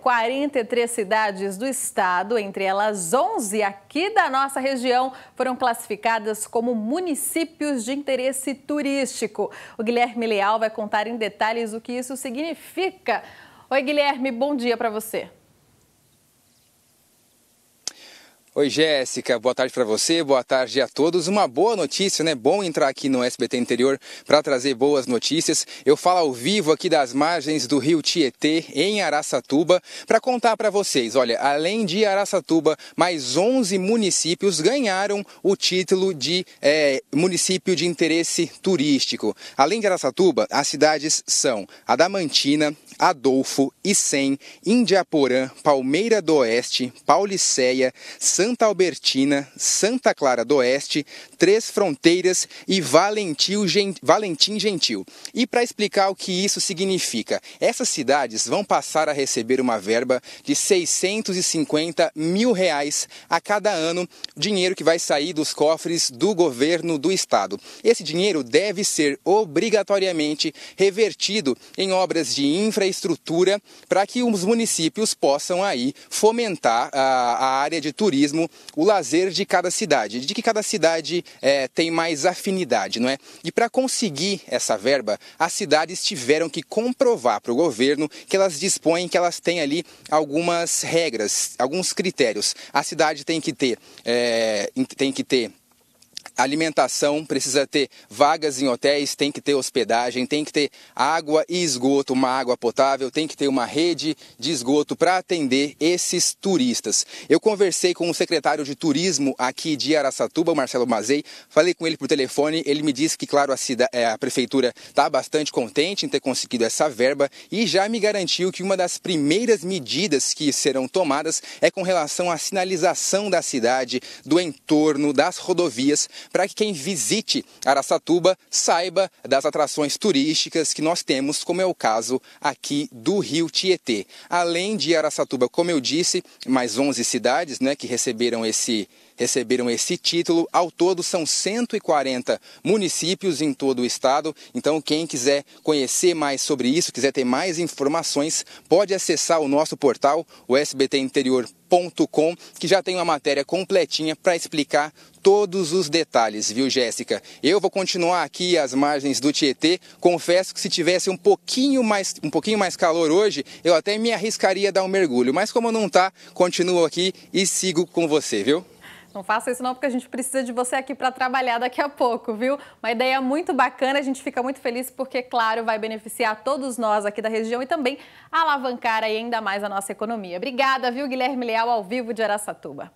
43 cidades do estado, entre elas 11 aqui da nossa região, foram classificadas como municípios de interesse turístico. O Guilherme Leal vai contar em detalhes o que isso significa. Oi, Guilherme, bom dia para você. Oi, Jéssica, boa tarde para você, boa tarde a todos. Uma boa notícia, né? Bom entrar aqui no SBT Interior para trazer boas notícias. Eu falo ao vivo aqui das margens do rio Tietê, em Araçatuba, para contar para vocês: olha, além de Araçatuba, mais 11 municípios ganharam o título de é, município de interesse turístico. Além de Araçatuba, as cidades são Adamantina, Adolfo, Icém, Indiaporã, Palmeira do Oeste, Pauliceia, São Santa Albertina, Santa Clara do Oeste, Três Fronteiras e Valentim Gentil. E para explicar o que isso significa, essas cidades vão passar a receber uma verba de 650 mil reais a cada ano, dinheiro que vai sair dos cofres do governo do estado. Esse dinheiro deve ser obrigatoriamente revertido em obras de infraestrutura para que os municípios possam aí fomentar a, a área de turismo turismo, o lazer de cada cidade, de que cada cidade é, tem mais afinidade, não é? E para conseguir essa verba, as cidades tiveram que comprovar para o governo que elas dispõem, que elas têm ali algumas regras, alguns critérios. A cidade tem que ter, é, tem que ter alimentação precisa ter vagas em hotéis, tem que ter hospedagem, tem que ter água e esgoto, uma água potável, tem que ter uma rede de esgoto para atender esses turistas. Eu conversei com o secretário de turismo aqui de Araçatuba, Marcelo Mazei, falei com ele por telefone, ele me disse que, claro, a, cidade, é, a prefeitura está bastante contente em ter conseguido essa verba e já me garantiu que uma das primeiras medidas que serão tomadas é com relação à sinalização da cidade, do entorno, das rodovias, para que quem visite Araçatuba saiba das atrações turísticas que nós temos, como é o caso aqui do Rio Tietê. Além de Araçatuba, como eu disse, mais 11 cidades né, que receberam esse receberam esse título. Ao todo, são 140 municípios em todo o estado. Então, quem quiser conhecer mais sobre isso, quiser ter mais informações, pode acessar o nosso portal, o Interior que já tem uma matéria completinha para explicar todos os detalhes, viu, Jéssica? Eu vou continuar aqui às margens do Tietê. Confesso que se tivesse um pouquinho mais, um pouquinho mais calor hoje, eu até me arriscaria a dar um mergulho, mas como não tá, continuo aqui e sigo com você, viu? Não faça isso não, porque a gente precisa de você aqui para trabalhar daqui a pouco, viu? Uma ideia muito bacana, a gente fica muito feliz porque, claro, vai beneficiar todos nós aqui da região e também alavancar ainda mais a nossa economia. Obrigada, viu, Guilherme Leal, ao vivo de Araçatuba.